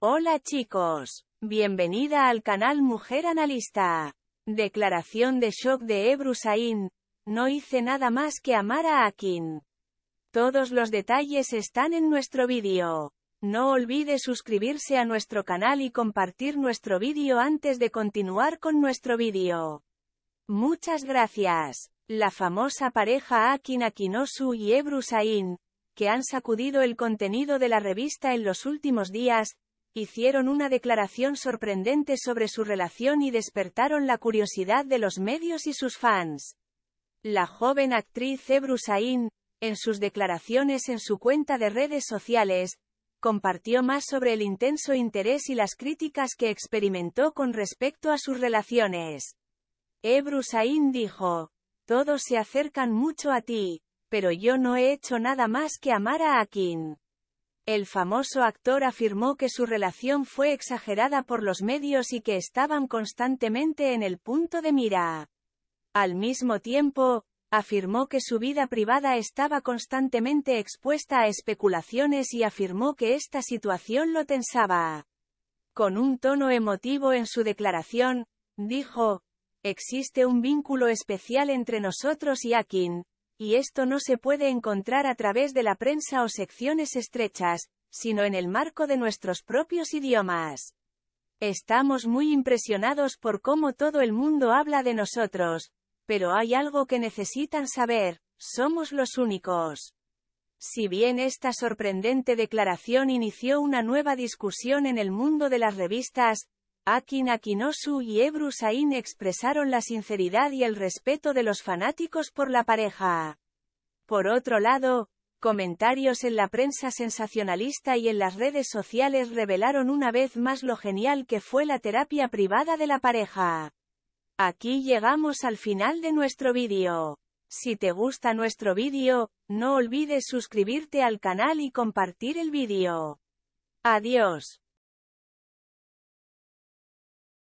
Hola chicos, bienvenida al canal Mujer Analista. Declaración de shock de Ebru Sain. No hice nada más que amar a Akin. Todos los detalles están en nuestro vídeo. No olvide suscribirse a nuestro canal y compartir nuestro vídeo antes de continuar con nuestro vídeo. Muchas gracias. La famosa pareja Akin Akinosu y Ebru Sain, que han sacudido el contenido de la revista en los últimos días, hicieron una declaración sorprendente sobre su relación y despertaron la curiosidad de los medios y sus fans. La joven actriz Ebru Sain, en sus declaraciones en su cuenta de redes sociales, compartió más sobre el intenso interés y las críticas que experimentó con respecto a sus relaciones. Ebru Sain dijo, todos se acercan mucho a ti, pero yo no he hecho nada más que amar a Akin. El famoso actor afirmó que su relación fue exagerada por los medios y que estaban constantemente en el punto de mira. Al mismo tiempo, afirmó que su vida privada estaba constantemente expuesta a especulaciones y afirmó que esta situación lo tensaba. Con un tono emotivo en su declaración, dijo, existe un vínculo especial entre nosotros y Akin, y esto no se puede encontrar a través de la prensa o secciones estrechas, sino en el marco de nuestros propios idiomas. Estamos muy impresionados por cómo todo el mundo habla de nosotros, pero hay algo que necesitan saber, somos los únicos. Si bien esta sorprendente declaración inició una nueva discusión en el mundo de las revistas, Akin Akinosu y Ebru Sain expresaron la sinceridad y el respeto de los fanáticos por la pareja. Por otro lado, comentarios en la prensa sensacionalista y en las redes sociales revelaron una vez más lo genial que fue la terapia privada de la pareja. Aquí llegamos al final de nuestro vídeo. Si te gusta nuestro vídeo, no olvides suscribirte al canal y compartir el vídeo. Adiós.